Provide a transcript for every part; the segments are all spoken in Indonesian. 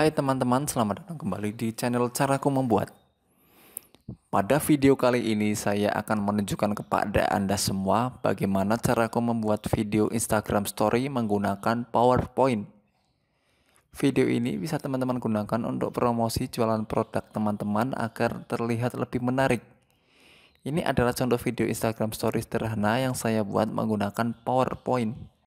Hai teman-teman, selamat datang kembali di channel Caraku Membuat. Pada video kali ini saya akan menunjukkan kepada Anda semua bagaimana caraku membuat video Instagram Story menggunakan PowerPoint. Video ini bisa teman-teman gunakan untuk promosi jualan produk teman-teman agar terlihat lebih menarik. Ini adalah contoh video Instagram Story sederhana yang saya buat menggunakan PowerPoint.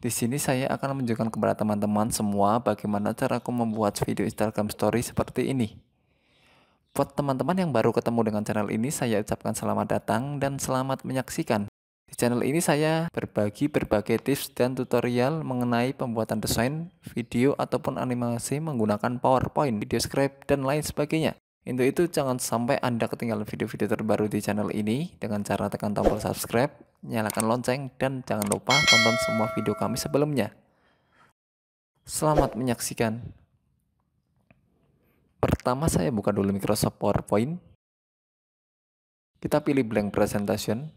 Di sini saya akan menunjukkan kepada teman-teman semua bagaimana cara aku membuat video Instagram story seperti ini. Buat teman-teman yang baru ketemu dengan channel ini, saya ucapkan selamat datang dan selamat menyaksikan. Di channel ini saya berbagi berbagai tips dan tutorial mengenai pembuatan desain, video, ataupun animasi menggunakan PowerPoint, video script, dan lain sebagainya. Untuk itu jangan sampai Anda ketinggalan video-video terbaru di channel ini dengan cara tekan tombol subscribe, nyalakan lonceng, dan jangan lupa tonton semua video kami sebelumnya. Selamat menyaksikan. Pertama saya buka dulu Microsoft PowerPoint. Kita pilih blank presentation.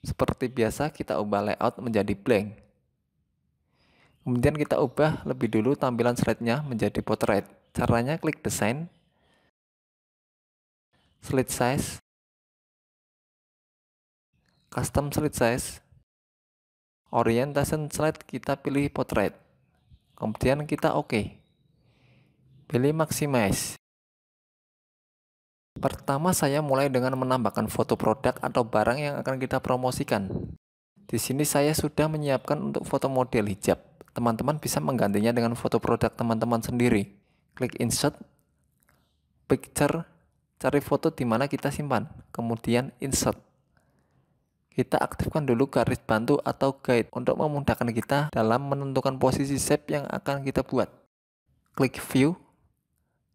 Seperti biasa kita ubah layout menjadi blank. Kemudian kita ubah lebih dulu tampilan slide-nya menjadi portrait. Caranya klik desain, slide size, custom slide size, orientation slide kita pilih portrait. Kemudian kita OK. Pilih maximize. Pertama saya mulai dengan menambahkan foto produk atau barang yang akan kita promosikan. Di sini saya sudah menyiapkan untuk foto model hijab. Teman-teman bisa menggantinya dengan foto produk teman-teman sendiri klik insert, picture, cari foto di mana kita simpan, kemudian insert. Kita aktifkan dulu garis bantu atau guide untuk memudahkan kita dalam menentukan posisi shape yang akan kita buat. Klik view,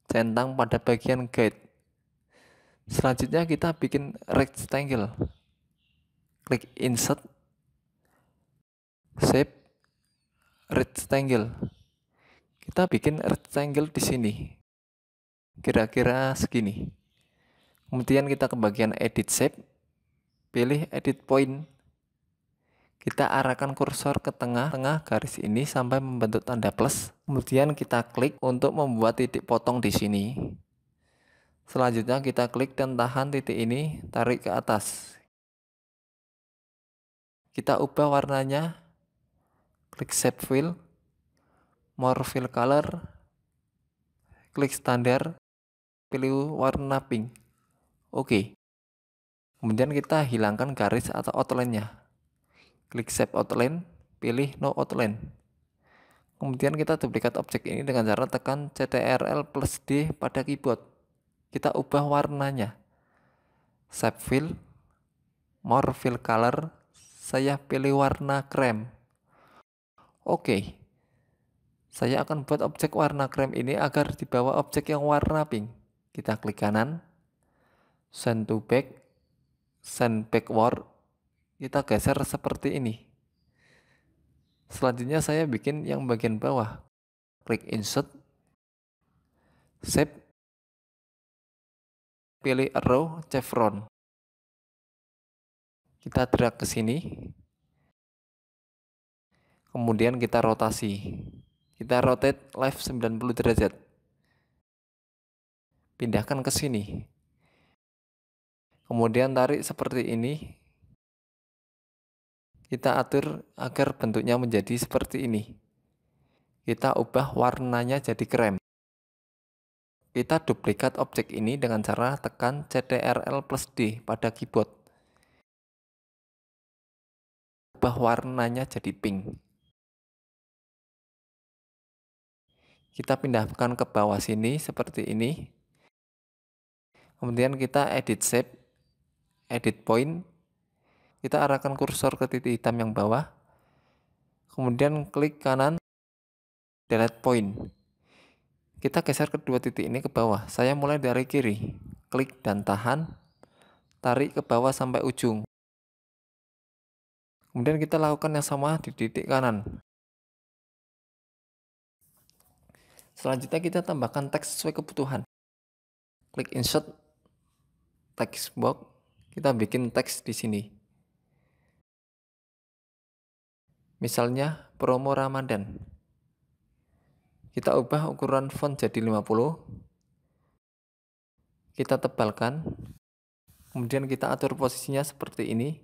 centang pada bagian guide. Selanjutnya kita bikin rectangle. Klik insert, shape, rectangle kita bikin rectangle di sini. Kira-kira segini. Kemudian kita ke bagian edit shape. Pilih edit point. Kita arahkan kursor ke tengah-tengah garis ini sampai membentuk tanda plus. Kemudian kita klik untuk membuat titik potong di sini. Selanjutnya kita klik dan tahan titik ini, tarik ke atas. Kita ubah warnanya, klik shape fill, more fill color klik standar pilih warna pink oke okay. kemudian kita hilangkan garis atau outline nya klik save outline pilih no outline kemudian kita duplikat objek ini dengan cara tekan CTRL plus D pada keyboard kita ubah warnanya save fill more fill color saya pilih warna krem oke okay. Saya akan buat objek warna krem ini agar di bawah objek yang warna pink. Kita klik kanan, send to back, send backward. Kita geser seperti ini. Selanjutnya saya bikin yang bagian bawah. Klik insert, shape, pilih arrow chevron. Kita drag ke sini. Kemudian kita rotasi. Kita rotate left 90 derajat. Pindahkan ke sini. Kemudian tarik seperti ini. Kita atur agar bentuknya menjadi seperti ini. Kita ubah warnanya jadi krem. Kita duplikat objek ini dengan cara tekan CTRL plus D pada keyboard. Ubah warnanya jadi pink. kita pindahkan ke bawah sini seperti ini kemudian kita edit shape edit point kita arahkan kursor ke titik hitam yang bawah kemudian klik kanan delete point kita geser kedua titik ini ke bawah saya mulai dari kiri klik dan tahan tarik ke bawah sampai ujung kemudian kita lakukan yang sama di titik kanan Selanjutnya kita tambahkan teks sesuai kebutuhan. Klik insert text box, kita bikin teks di sini. Misalnya promo Ramadan. Kita ubah ukuran font jadi 50. Kita tebalkan. Kemudian kita atur posisinya seperti ini.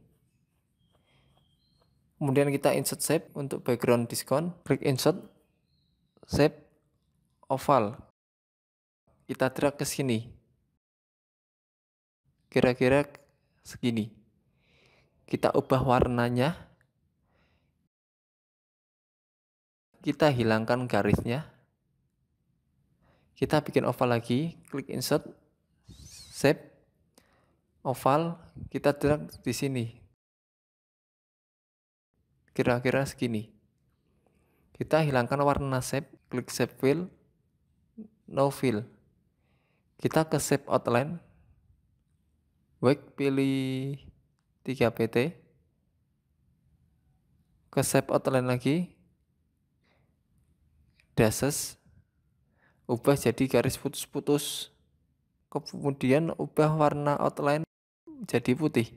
Kemudian kita insert shape untuk background diskon. Klik insert shape oval. Kita drag ke sini. Kira-kira segini. Kita ubah warnanya. Kita hilangkan garisnya. Kita bikin oval lagi, klik insert, shape, oval, kita drag di sini. Kira-kira segini kita hilangkan warna shape, klik shape fill, no fill kita ke shape outline wake pilih 3 pt ke shape outline lagi dashes ubah jadi garis putus-putus kemudian ubah warna outline jadi putih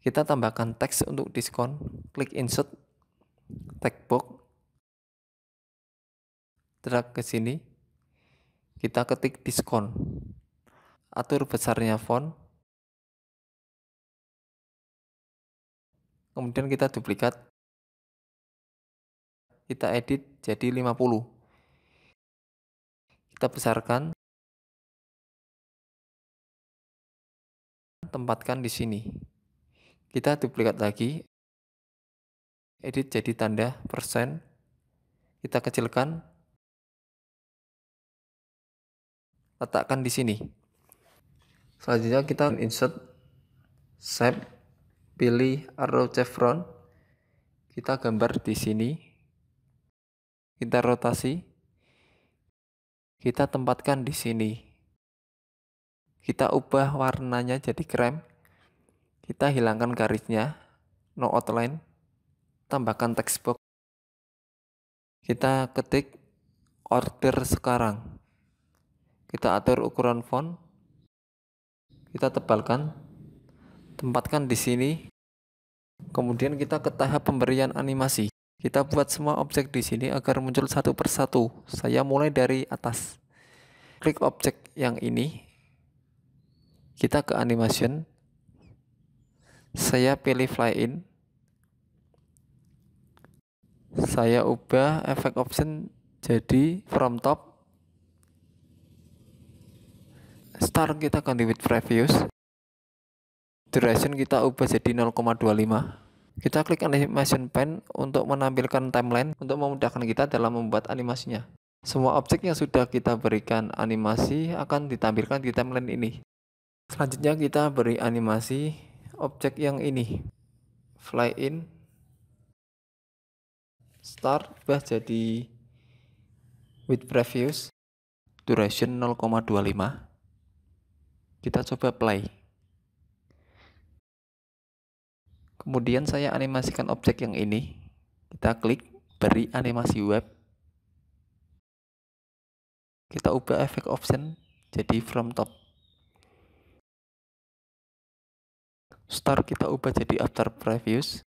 kita tambahkan teks untuk diskon klik insert tag box drag ke sini kita ketik diskon. Atur besarnya font. Kemudian kita duplikat. Kita edit jadi 50. Kita besarkan. Tempatkan di sini. Kita duplikat lagi. Edit jadi tanda persen. Kita kecilkan letakkan di sini. Selanjutnya kita insert shape, pilih arrow chevron, kita gambar di sini, kita rotasi, kita tempatkan di sini. Kita ubah warnanya jadi krem, kita hilangkan garisnya, no outline, tambahkan text box. Kita ketik order sekarang. Kita atur ukuran font. Kita tebalkan. Tempatkan di sini. Kemudian kita ke tahap pemberian animasi. Kita buat semua objek di sini agar muncul satu persatu. Saya mulai dari atas. Klik objek yang ini. Kita ke animation. Saya pilih fly in. Saya ubah efek option jadi from top start kita ganti with previous duration kita ubah jadi 0,25 kita klik animation pen untuk menampilkan timeline untuk memudahkan kita dalam membuat animasinya semua objek yang sudah kita berikan animasi akan ditampilkan di timeline ini selanjutnya kita beri animasi objek yang ini fly in start bah jadi with previous duration 0,25 kita coba play. Kemudian saya animasikan objek yang ini. Kita klik beri animasi web. Kita ubah efek option jadi from top. start kita ubah jadi after previous.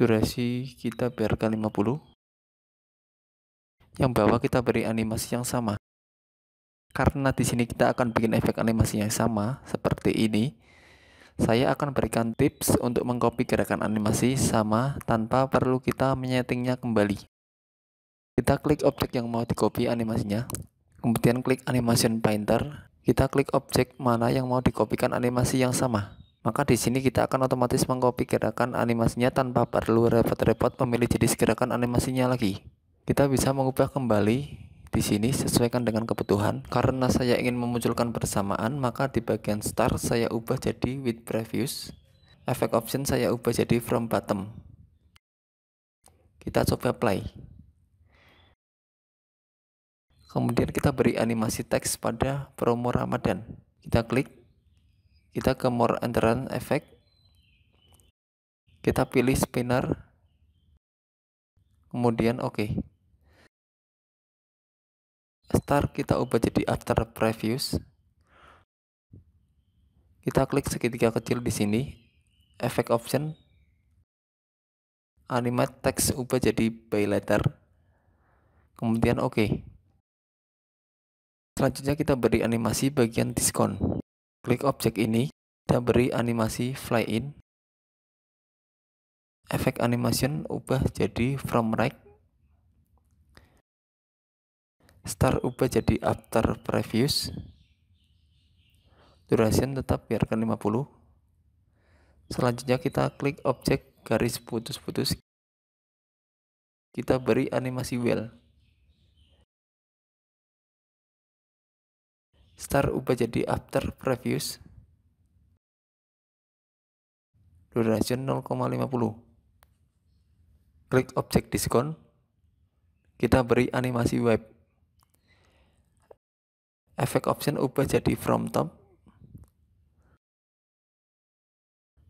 Durasi kita biarkan 50. Yang bawah kita beri animasi yang sama. Karena di sini kita akan bikin efek animasi yang sama seperti ini, saya akan berikan tips untuk mengcopy gerakan animasi sama tanpa perlu kita menyetingnya kembali. Kita klik objek yang mau dicopy animasinya, kemudian klik animation painter, kita klik objek mana yang mau dikopikan animasi yang sama. Maka di sini kita akan otomatis mengcopy gerakan animasinya tanpa perlu repot-repot memilih jenis gerakan animasinya lagi. Kita bisa mengubah kembali di sini sesuaikan dengan kebutuhan. Karena saya ingin memunculkan persamaan, maka di bagian start saya ubah jadi with previous Efek option saya ubah jadi from bottom. Kita coba apply. Kemudian kita beri animasi teks pada promo Ramadan. Kita klik. Kita ke more entrance effect. Kita pilih spinner. Kemudian oke. Okay start kita ubah jadi after previews kita klik segitiga kecil di sini efek option animate text ubah jadi by letter kemudian oke okay. selanjutnya kita beri animasi bagian diskon klik objek ini kita beri animasi fly in efek animation ubah jadi from right start ubah jadi after previous duration tetap biarkan 50 selanjutnya kita klik objek garis putus-putus kita beri animasi well start ubah jadi after previous duration 0,50 klik objek diskon kita beri animasi wipe efek option ubah jadi from top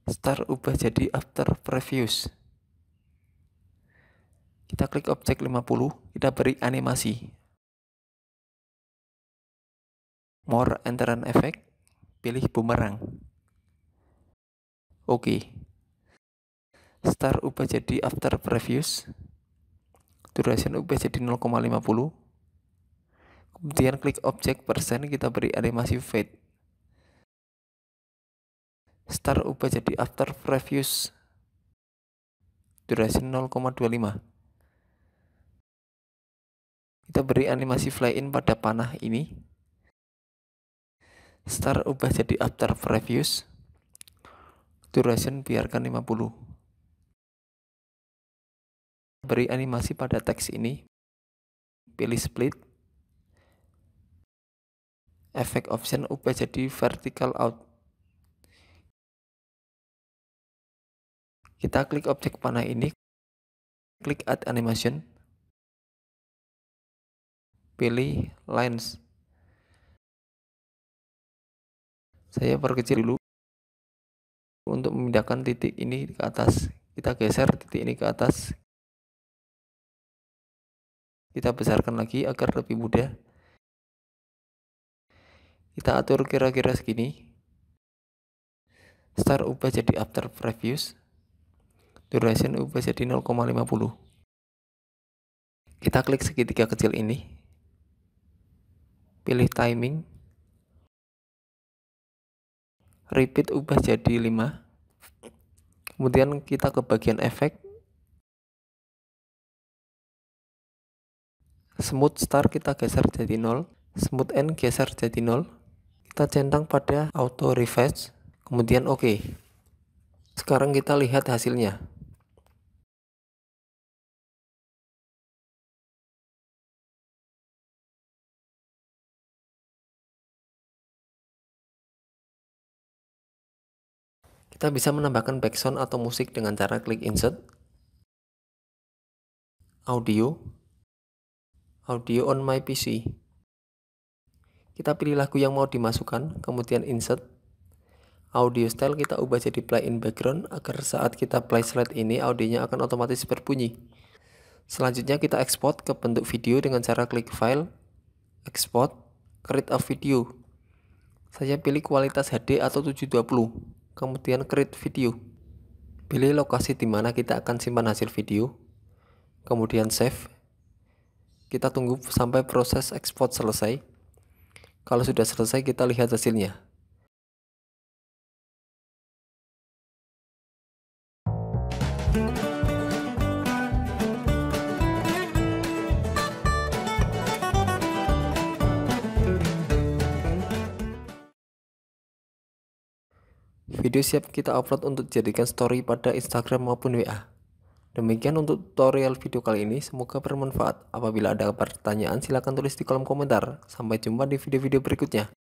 Start ubah jadi after previous. kita klik objek 50 kita beri animasi more enteran efek. pilih bumerang oke okay. start ubah jadi after previous. duration ubah jadi 0,50 Kemudian klik objek persen kita beri animasi fade. Start ubah jadi after previous Durasi 0,25. Kita beri animasi fly in pada panah ini. Start ubah jadi after previous Duration biarkan 50. Beri animasi pada teks ini. Pilih split efek option ubah jadi vertical out kita klik objek panah ini klik add animation pilih lines saya perkecil dulu untuk memindahkan titik ini ke atas kita geser titik ini ke atas kita besarkan lagi agar lebih mudah kita atur kira-kira segini start ubah jadi after previous duration ubah jadi 0,50 kita klik segitiga kecil ini pilih timing repeat ubah jadi 5 kemudian kita ke bagian efek smooth start kita geser jadi 0 smooth end geser jadi 0 kita centang pada auto refresh, kemudian oke. Okay. Sekarang kita lihat hasilnya. Kita bisa menambahkan background atau musik dengan cara klik insert, audio, audio on my PC. Kita pilih lagu yang mau dimasukkan, kemudian insert. Audio style kita ubah jadi play in background agar saat kita play slide ini audionya akan otomatis berbunyi. Selanjutnya kita export ke bentuk video dengan cara klik file, export, create a video. Saya pilih kualitas HD atau 720, kemudian create video. Pilih lokasi di mana kita akan simpan hasil video, kemudian save. Kita tunggu sampai proses export selesai. Kalau sudah selesai kita lihat hasilnya. Video siap kita upload untuk jadikan story pada Instagram maupun WA. Demikian untuk tutorial video kali ini, semoga bermanfaat. Apabila ada pertanyaan silahkan tulis di kolom komentar. Sampai jumpa di video-video berikutnya.